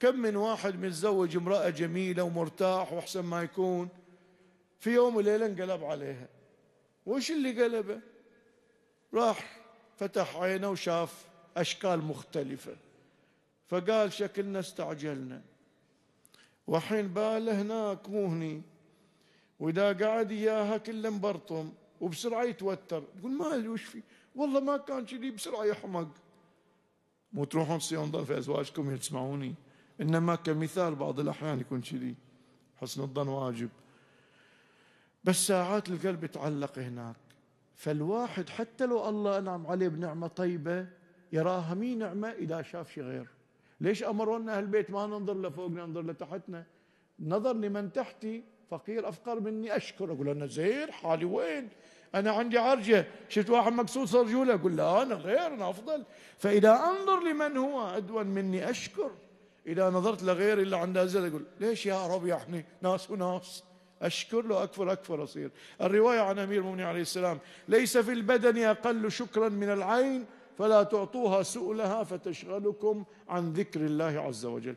كم من واحد متزوج امرأة جميلة ومرتاح وأحسن ما يكون في يوم وليلة انقلب عليها وش اللي قلبه راح فتح عينه وشاف أشكال مختلفة فقال شكلنا استعجلنا وحين باله هناك مو هني وإذا قعد إياها كله مبرطم وبسرعة يتوتر يقول ما أدري وش في والله ما كان كذي بسرعة يحمق مو تروحون تصيرون في أزواجكم يسمعوني إنما كمثال بعض الأحيان يكون كذي حسن الظن واجب بس ساعات القلب يتعلق هناك فالواحد حتى لو الله أنعم عليه بنعمة طيبة يراها مي نعمة إذا شاف شي غير ليش أمرنا أهل البيت ما ننظر لفوقنا ننظر لتحتنا نظر لمن تحتي فقير أفقر مني أشكر أقول أنا زين حالي وين أنا عندي عرجة شفت واحد مكسوس رجوله أقول لا أنا غير أنا أفضل فإذا أنظر لمن هو أدون مني أشكر إذا نظرت لغيري اللي عنده أزل أقول ليش يا رب يعني ناس وناس أشكر له أكفر أكفر أصير الرواية عن أمير المؤمنين عليه السلام ليس في البدن أقل شكرا من العين فلا تعطوها سؤلها فتشغلكم عن ذكر الله عز وجل